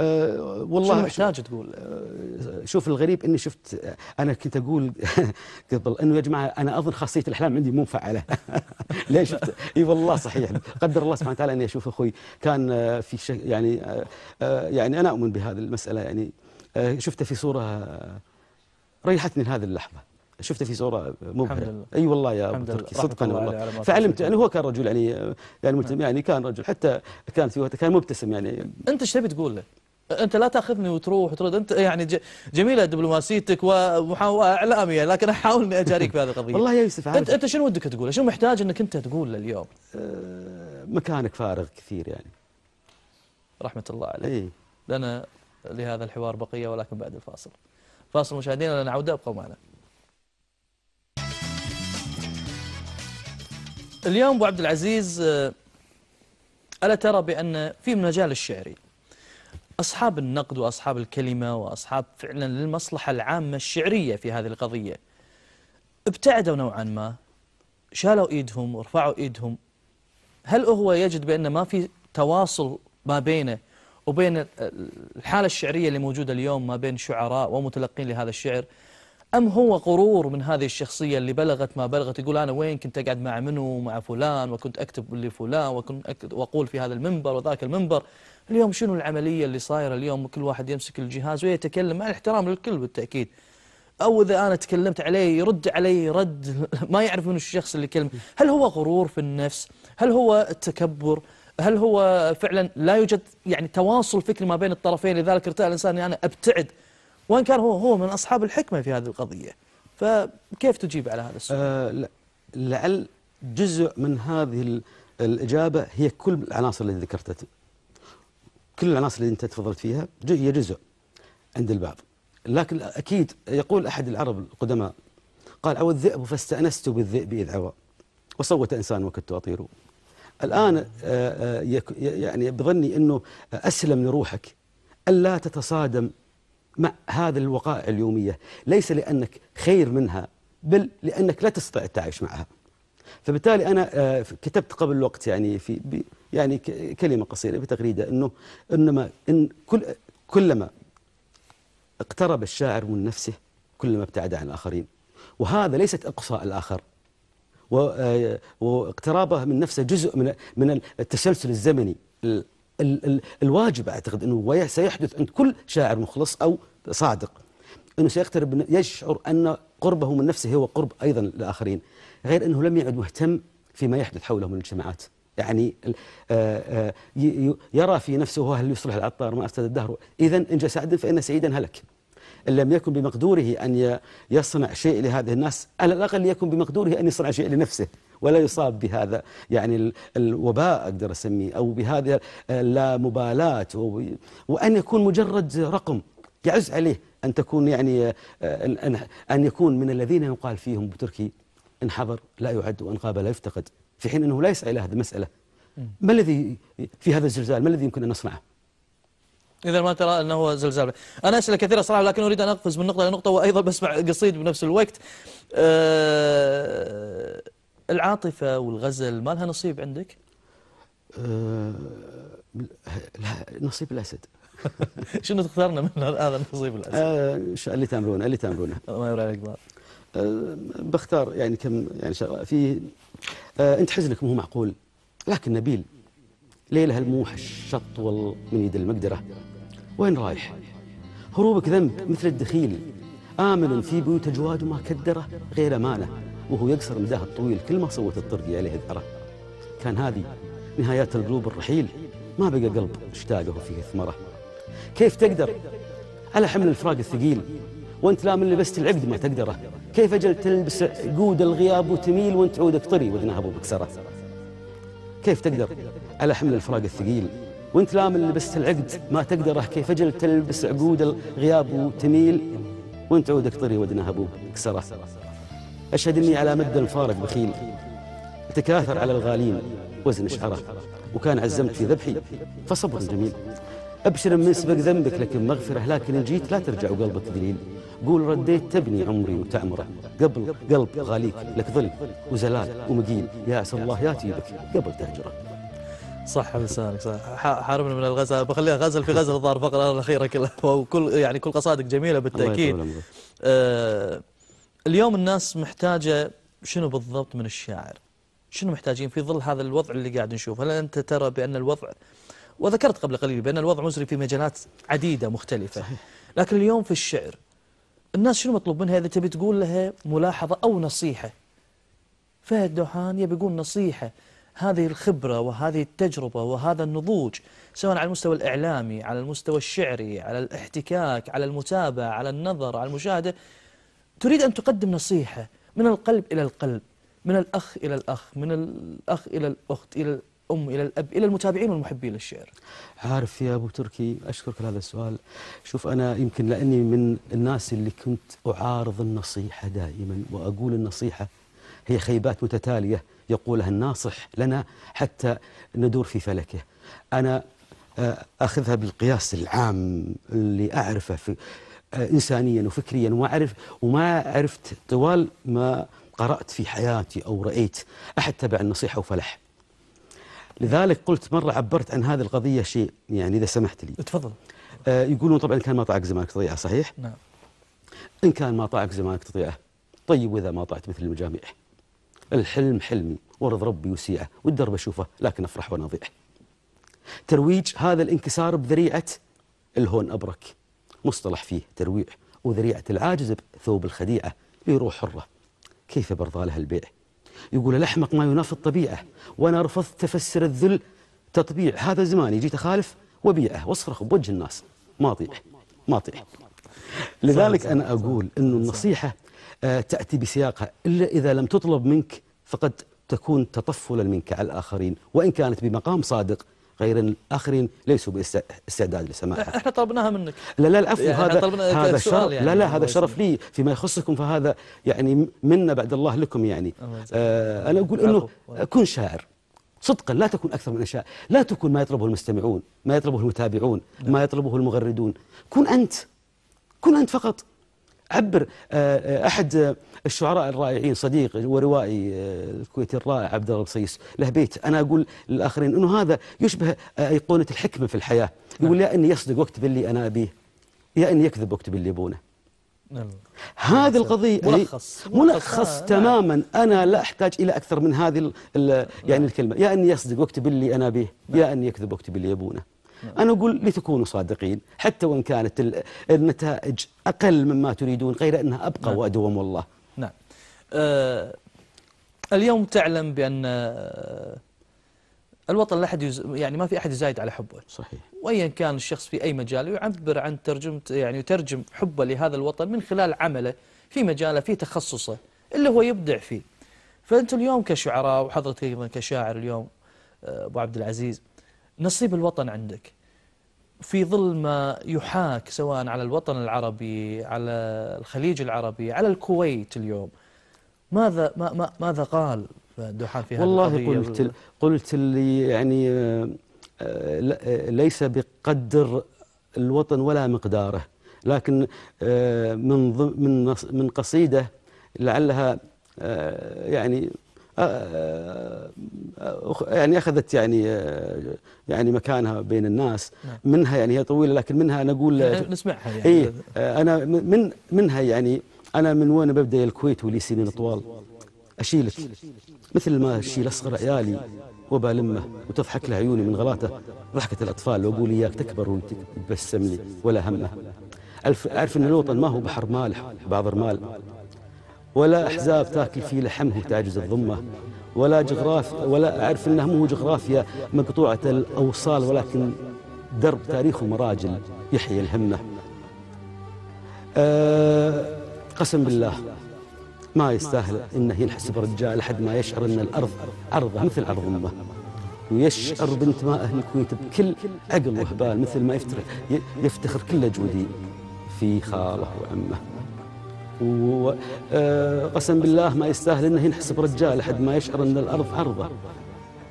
أه والله شنو محتاج تقول؟ أه، شوف الغريب اني شفت انا كنت اقول قبل انه يا جماعه انا اظن خاصيه الاحلام عندي مو مفعله ليش شفت؟ اي والله صحيح قدر الله سبحانه وتعالى اني اشوف اخوي كان أه، في شك يعني يعني انا اؤمن بهذه المساله يعني شفته في صوره ريحتني لهذه اللحظه شفته في صورة مبهرة أي أيوة والله يا أبو تركي صدقا والله فعلمت يعني هو كان رجل يعني يعني نعم. ملتزم يعني كان رجل حتى كان في كان مبتسم يعني أنت ايش تبي تقول له؟ أنت لا تاخذني وتروح وترد أنت يعني جميلة دبلوماسيتك وإعلامية لكن أحاول إني أجاريك في هذه القضية والله يا يوسف أنت أنت شنو ودك تقول شنو محتاج أنك أنت تقول له اليوم؟ آه، مكانك فارغ كثير يعني رحمة الله عليك إيه؟ لنا لهذا الحوار بقية ولكن بعد الفاصل فاصل مشاهدينا لنا عودة ابقوا معنا اليوم أبو عبد العزيز آه، ألا ترى بأن في المجال الشعري أصحاب النقد وأصحاب الكلمة وأصحاب فعلا للمصلحة العامة الشعرية في هذه القضية ابتعدوا نوعا ما شالوا إيدهم ورفعوا إيدهم هل هو يجد بأن ما في تواصل ما بينه وبين آه، الحالة الشعرية اللي موجودة اليوم ما بين شعراء ومتلقين لهذا الشعر أم هو غرور من هذه الشخصية اللي بلغت ما بلغت يقول أنا وين كنت أقعد مع منو ومع فلان وكنت أكتب لفلان وكنت أكتب وأقول في هذا المنبر وذاك المنبر اليوم شنو العملية اللي صايرة اليوم كل واحد يمسك الجهاز ويتكلم مع الاحترام للكل بالتأكيد أو إذا أنا تكلمت عليه يرد علي رد ما يعرف من الشخص اللي كلمه هل هو غرور في النفس هل هو التكبر هل هو فعلا لا يوجد يعني تواصل فكري ما بين الطرفين لذلك ارتأى الإنسان أنا يعني أبتعد وان كان هو هو من اصحاب الحكمه في هذه القضيه فكيف تجيب على هذا السؤال؟ أه لعل جزء من هذه الاجابه هي كل العناصر اللي ذكرتها كل العناصر اللي انت تفضلت فيها هي جزء عند البعض لكن اكيد يقول احد العرب القدماء قال او الذئب فاستانست بالذئب اذ عوى وصوت انسان وكدت اطيره الان آه، آه، يعني بظني انه اسلم لروحك الا تتصادم مع هذه الوقائع اليومية ليس لأنك خير منها بل لأنك لا تستطيع التعايش معها فبالتالي أنا آه، كتبت قبل وقت يعني في يعني كلمة قصيرة بتغريدة أنه إنما إن كل كلما اقترب الشاعر من نفسه كلما ابتعد عن الآخرين وهذا ليست إقصاء الآخر آه، واقترابه من نفسه جزء من من التسلسل الزمني ال ال الواجب أعتقد أنه سيحدث عند كل شاعر مخلص أو صادق أنه سيقترب يشعر أن قربه من نفسه هو قرب أيضا للآخرين غير أنه لم يعد مهتم فيما يحدث حوله من الجماعات يعني آه، آه، يرى في نفسه هل يصلح العطار ما أفسد الدهر إذا إن جاء سعدا فإن سعيدا هلك إن لم يكن بمقدوره أن يصنع شيء لهذه الناس على الأقل يكن بمقدوره أن يصنع شيء لنفسه ولا يصاب بهذا يعني الوباء أقدر أسميه أو بهذه اللامبالاة وأن يكون مجرد رقم يعز عليه أن تكون يعني آه، أن يكون من الذين يقال فيهم بتركي إن حضر لا يعد وإن غاب لا يفتقد في حين أنه لا يسعى إلى هذه المسألة ما الذي في هذا الزلزال ما الذي يمكن أن نصنعه إذا ما ترى أنه زلزال أنا أسئلة كثيرة صراحة لكن أريد أن أقفز من نقطة إلى نقطة وأيضا بسمع قصيد بنفس الوقت أه العاطفة والغزل ما لها نصيب عندك؟ أه نصيب الأسد شنو تختارنا من هذا النصيب الأسد؟ أه، اللي تامرونه اللي تامرونه الله يبارك عليك أه، بختار يعني كم يعني شغلة في أه أنت حزنك مو معقول لكن نبيل ليلها الموح الشط من يد المقدرة وين رايح هروبك ذنب مثل الدخيل آمن في بيوت أجواد ما كدره غير أمانة وهو يكسر مداه الطويل كل ما صوت الطرقي عليه ذعره كان هذه نهايات القلوب الرحيل ما بقى قلب اشتاقه فيه ثمره كيف تقدر على حمل الفراق الثقيل وانت لا من لبست العقد ما تقدره كيف اجل تلبس قود الغياب وتميل وانت عودك طري وذنها ابو بكسره كيف تقدر على حمل الفراق الثقيل وانت لا من لبست العقد ما تقدره كيف اجل تلبس عقود الغياب وتميل وانت عودك طري ودنها ابو بكسره أشهد أني على مد الفارق بخيل تكاثر على الغالين وزن شعره وكان عزمت في ذبحي فصبر جميل أبشر من سبق ذنبك لكن مغفرة لكن جيت لا ترجع وقلبك ذليل قول رديت تبني عمري وتعمره قبل قلب غاليك لك ظل وزلال ومقيل يا عسى الله ياتي بك قبل تهجره صح لسانك صح حاربنا من الغزل بخليها غزل في غزل الظاهر فقرة الأخيرة كلها وكل يعني كل قصائدك جميلة بالتأكيد آه، اليوم الناس محتاجة شنو بالضبط من الشاعر شنو محتاجين في ظل هذا الوضع اللي قاعد نشوفه هل أنت ترى بأن الوضع وذكرت قبل قليل بأن الوضع مزري في مجالات عديدة مختلفة صحيح. لكن اليوم في الشعر الناس شنو مطلوب منها إذا تبي تقول لها ملاحظة أو نصيحة فهد دوحان يبي يقول نصيحة هذه الخبرة وهذه التجربة وهذا النضوج سواء على المستوى الإعلامي على المستوى الشعري على الاحتكاك على المتابعة على النظر على المشاهدة تريد أن تقدم نصيحة من القلب إلى القلب من الأخ إلى الأخ من الأخ إلى الأخت إلى الأم إلى الأب إلى المتابعين والمحبين للشعر عارف يا أبو تركي أشكرك هذا السؤال شوف أنا يمكن لأني من الناس اللي كنت أعارض النصيحة دائما وأقول النصيحة هي خيبات متتالية يقولها الناصح لنا حتى ندور في فلكه أنا آه، أخذها بالقياس العام اللي أعرفه في إنسانيا وفكريا وما عرف وما عرفت طوال ما قرأت في حياتي أو رأيت أحد تبع النصيحة وفلح لذلك قلت مرة عبرت عن هذه القضية شيء يعني إذا سمحت لي تفضل آه يقولون طبعا إن كان ما طاعك زمانك تضيعه صحيح؟ نعم إن كان ما طاعك زمانك تضيعه طيب وإذا ما طعت مثل المجاميع الحلم حلمي ورض ربي وسيعه والدرب أشوفه لكن أفرح وأنا أضيع ترويج هذا الانكسار بذريعة الهون أبرك مصطلح فيه ترويع وذريعة العاجز بثوب الخديعة يروح حرة كيف برضى لها البيع يقول الأحمق ما ينافي الطبيعة وأنا رفضت تفسر الذل تطبيع هذا زماني جيت أخالف وبيعه واصرخ بوجه الناس ما أطيع ما أطيع لذلك أنا أقول أن النصيحة آه، تأتي بسياقها إلا إذا لم تطلب منك فقد تكون تطفلا منك على الآخرين وإن كانت بمقام صادق غير الآخرين ليسوا باستعداد لسماعها احنا طلبناها منك لا لا العفو يعني هذا هذا شرف يعني لا لا هذا شرف لي فيما يخصكم فهذا يعني منا بعد الله لكم يعني آه أنا أقول أنه كن شاعر صدقا لا تكون أكثر من أشياء لا تكون ما يطلبه المستمعون ما يطلبه المتابعون نعم. ما يطلبه المغردون كن أنت كن أنت فقط عبر آه، آه، أحد الشعراء الرائعين صديق وروائي آه، الكويتي الرائع عبد الله القصيس له بيت انا اقول للاخرين انه هذا يشبه ايقونه آه، الحكمه في الحياه يقول نعم. يا اني يصدق واكتب اللي انا ابيه يا اني يكذب واكتب اللي يبونه نعم. هذه القضية إيه؟ ملخص ملخص آه، تماما آه أنا لا أحتاج إلى أكثر من هذه الـ الـ يعني الكلمة يا أني يصدق واكتب اللي أنا به نعم. يا أني يكذب واكتب اللي يبونه نعم. أنا أقول لتكونوا صادقين حتى وإن كانت النتائج أقل مما تريدون غير أنها أبقى وأدوم والله آه، اليوم تعلم بأن آه، الوطن لا احد يز... يعني ما في احد يزايد على حبه صحيح وايا كان الشخص في اي مجال يعبر عن ترجمه يعني يترجم حبه لهذا الوطن من خلال عمله في مجاله في تخصصه اللي هو يبدع فيه فانتم اليوم كشعراء وحضرتك ايضا كشاعر اليوم آه، ابو عبد العزيز نصيب الوطن عندك في ظل ما يحاك سواء على الوطن العربي على الخليج العربي على الكويت اليوم ماذا ما ما ماذا قال دحا في هذا والله قلت قلت اللي يعني آه، آه، ليس بقدر الوطن ولا مقداره لكن آه، من من من قصيده لعلها يعني يعني اخذت يعني يعني مكانها بين الناس نعم. منها يعني هي طويله لكن منها انا اقول نسمعها يعني إيه، انا من منها يعني أنا من وين ببدأ الكويت ولي سنين طوال أشيلك مثل ما أشيل أصغر عيالي وبالمه وتضحك له عيوني من غلاته ضحكة الأطفال وأقول إياك تكبر وتبسم لي ولا همه أعرف أن الوطن ما هو بحر مالح بعض رمال ولا أحزاب تاكل فيه لحمه وتعجز الضمه ولا جغراف ولا أعرف أنها مو جغرافيا مقطوعة الأوصال ولكن درب تاريخ ومراجل يحيي الهمة أه قسم بالله ما يستاهل إنه ينحسب رجال لحد ما يشعر أن الأرض عرضه مثل عرض أمه ويشعر اهل الكويت بكل عقل وهبال مثل ما يفتخر يفتخر كل جودي في خاله وعمه وقسم آه، بالله ما يستاهل انه ينحسب رجال لحد ما يشعر ان الارض عرضه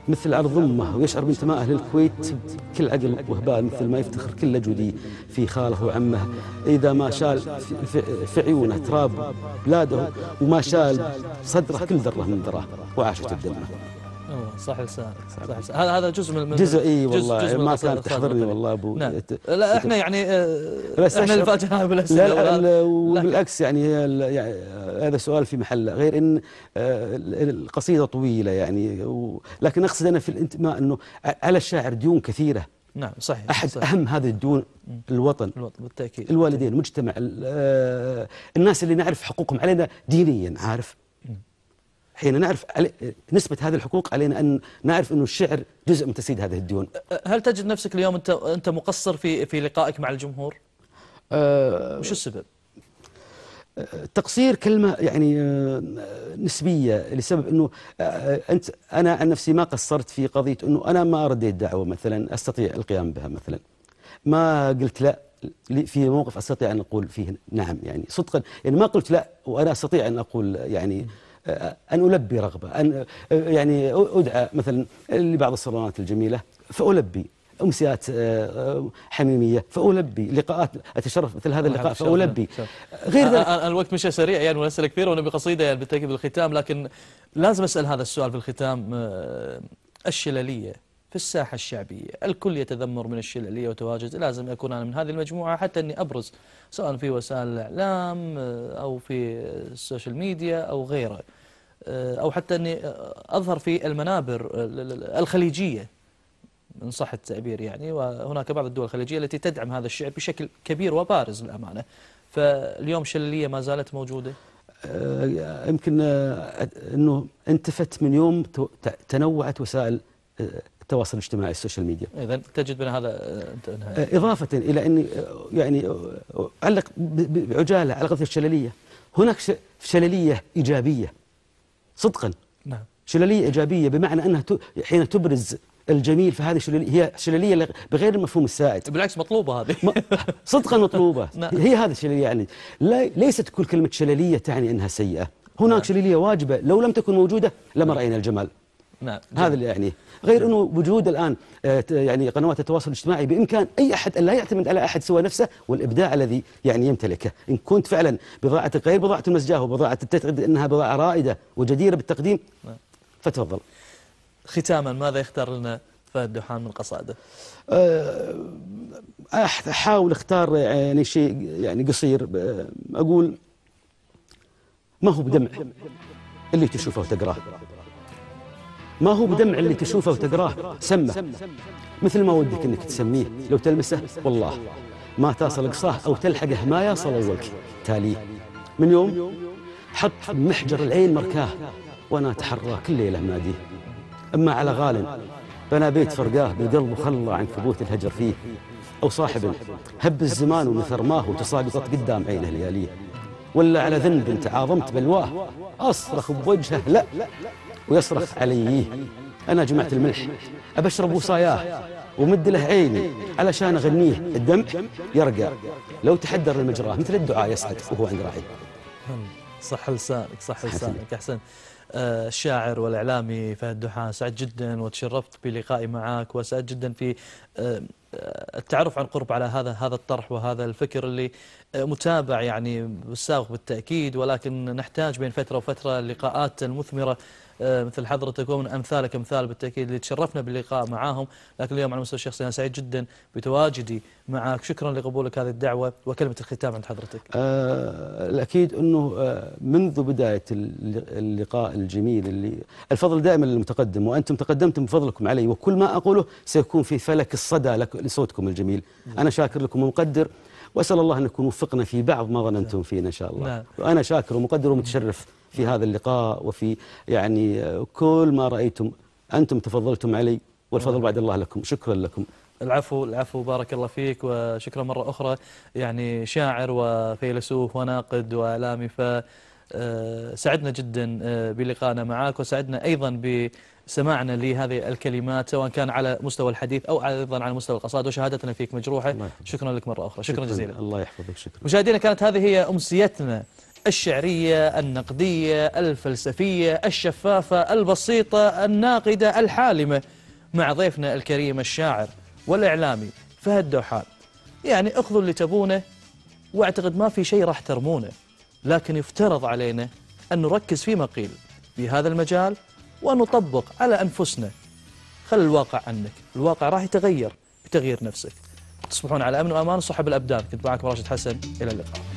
مثل أرض أمه ويشعر بانتمائه للكويت بكل عقل وهبال مثل ما يفتخر كل جودي في خاله وعمه إذا ما شال في عيونه تراب بلاده وما شال صدره كل ذرة من ذراه وعاشت الدمه صح لسانك صح لسانك هذا هذا جزء من جزء اي والله جزء ما كان تحضرني والله ابو نعم. لا احنا يعني آه، احنا اللي بالاسئله لا, لا وبالعكس يعني, يعني آه، هذا سؤال في محله غير ان آه، القصيده طويله يعني لكن اقصد انا في الانتماء انه على الشاعر ديون كثيره نعم صحيح احد صحيح. اهم هذه الديون الوطن الوطن بالتاكيد الوالدين المجتمع الناس اللي نعرف حقوقهم علينا دينيا عارف حين نعرف نسبة هذه الحقوق علينا أن نعرف أنه الشعر جزء من تسديد هذه الديون هل تجد نفسك اليوم أنت, أنت مقصر في, في لقائك مع الجمهور؟ أه وش السبب؟ تقصير كلمة يعني أه، نسبية لسبب أنه أنت أنا عن نفسي ما قصرت في قضية أنه أنا ما رديت دعوة مثلا أستطيع القيام بها مثلا ما قلت لا في موقف استطيع ان اقول فيه نعم يعني صدقا يعني ما قلت لا وانا استطيع ان اقول يعني أن ألبي رغبة أن يعني أدعى مثلا لبعض الصالونات الجميلة فألبي أمسيات آه، آه، حميمية فألبي لقاءات أتشرف مثل هذا اللقاء فألبي غير ذلك الوقت مشى سريع يعني والأسئلة كثيرة ونبي قصيدة يعني بالتأكيد بالختام لكن لازم أسأل هذا السؤال في الختام آه، الشللية في الساحة الشعبية الكل يتذمر من الشلالية وتواجد لازم أكون أنا من هذه المجموعة حتى أني أبرز سواء في وسائل الإعلام أو في السوشيال ميديا أو غيره آه، أو حتى أني أظهر في المنابر آه، الخليجية إن صح التعبير يعني وهناك بعض الدول الخليجية التي تدعم هذا الشعب بشكل كبير وبارز للأمانة فاليوم شللية ما زالت موجودة آه، يمكن أنه انتفت من يوم تنوعت وسائل التواصل الاجتماعي السوشيال ميديا اذا تجد من هذا انتهى اضافه الى اني يعني اعلق بعجاله على قضيه الشلليه هناك شلليه ايجابيه صدقا نعم شلالية إيجابية بمعنى أنها حين تبرز الجميل فهذه شلاليه هي شلالية بغير المفهوم السائد بالعكس مطلوبة هذه صدقا مطلوبة نعم. هي هذه الشلالية يعني لا ليست كل كلمة شلالية تعني أنها سيئة هناك نعم. شلالية واجبة لو لم تكن موجودة لما نعم. رأينا الجمال نعم. هذا اللي يعنيه غير انه وجود الان آه، يعني قنوات التواصل الاجتماعي بامكان اي احد ان لا يعتمد على احد سوى نفسه والابداع الذي يعني يمتلكه ان كنت فعلا بضاعتك غير بضاعه المزجاه وبضاعه تعتقد انها بضاعه رائده وجديره بالتقديم فتفضل ختاما ماذا يختار لنا فهد دحان من قصائده آه، احاول اختار يعني شيء يعني قصير اقول ما هو بدمع اللي تشوفه وتقراه ما هو بدمع اللي تشوفه وتقراه سمه مثل ما ودك انك تسميه لو تلمسه والله ما تصل قصاه او تلحقه ما يصل اولك تاليه من يوم حط محجر العين مركاه وانا اتحراه كل ليله مادي اما على غال بنى بيت فرقاه بالقلب وخلى عن ثبوت الهجر فيه أو صاحب هب الزمان ماه وتساقطت قدام عينه لياليه ولا على ذنب تعاظمت بلواه أصرخ بوجهه لا ويصرخ علي أنا جمعت الملح أبشرب وصاياه ومد له عيني علشان أغنيه الدم يرقى لو تحدر المجراه مثل الدعاء يصعد وهو عند راعي صح لسانك صح لسانك أحسن آه، الشاعر والإعلامي فهد دحان سعد جدا وتشرفت بلقائي معك وسعد جدا في آه، آه، التعرف عن قرب على هذا هذا الطرح وهذا الفكر اللي متابع يعني بالسابق بالتأكيد ولكن نحتاج بين فترة وفترة اللقاءات المثمرة آه، مثل حضرتك ومن أمثالك أمثال بالتأكيد اللي تشرفنا باللقاء معاهم لكن اليوم على المستوى الشخصي أنا سعيد جدا بتواجدي معك شكرا لقبولك هذه الدعوة وكلمة الختام عند حضرتك آه الأكيد أنه آه، منذ بداية اللقاء الجميل اللي الفضل دائما للمتقدم وأنتم تقدمتم بفضلكم علي وكل ما أقوله سيكون في فلك الصدى لصوتكم الجميل نعم. أنا شاكر لكم ومقدر واسال الله ان يكون وفقنا في بعض ما ظننتم نعم. فينا ان شاء الله. نعم. وانا شاكر ومقدر ومتشرف في هذا اللقاء وفي يعني كل ما رأيتم أنتم تفضلتم علي والفضل بعد الله لكم شكرا لكم العفو العفو بارك الله فيك وشكرا مرة أخرى يعني شاعر وفيلسوف وناقد وإعلامي ف آه، سعدنا جدا آه، بلقائنا معك وسعدنا أيضا بسماعنا لهذه الكلمات سواء كان على مستوى الحديث أو أيضا على مستوى القصائد وشهادتنا فيك مجروحة شكرا لك مرة أخرى شكرا, شكرا جزيلا الله يحفظك شكرا مشاهدينا كانت هذه هي أمسيتنا الشعرية النقدية الفلسفية الشفافة البسيطة الناقدة الحالمة مع ضيفنا الكريم الشاعر والإعلامي فهد دوحان يعني اخذوا اللي تبونه واعتقد ما في شيء راح ترمونه لكن يفترض علينا أن نركز فيما قيل في هذا المجال ونطبق على أنفسنا خل الواقع عنك الواقع راح يتغير بتغيير نفسك تصبحون على أمن وأمان صحب الأبدان كنت معكم راشد حسن إلى اللقاء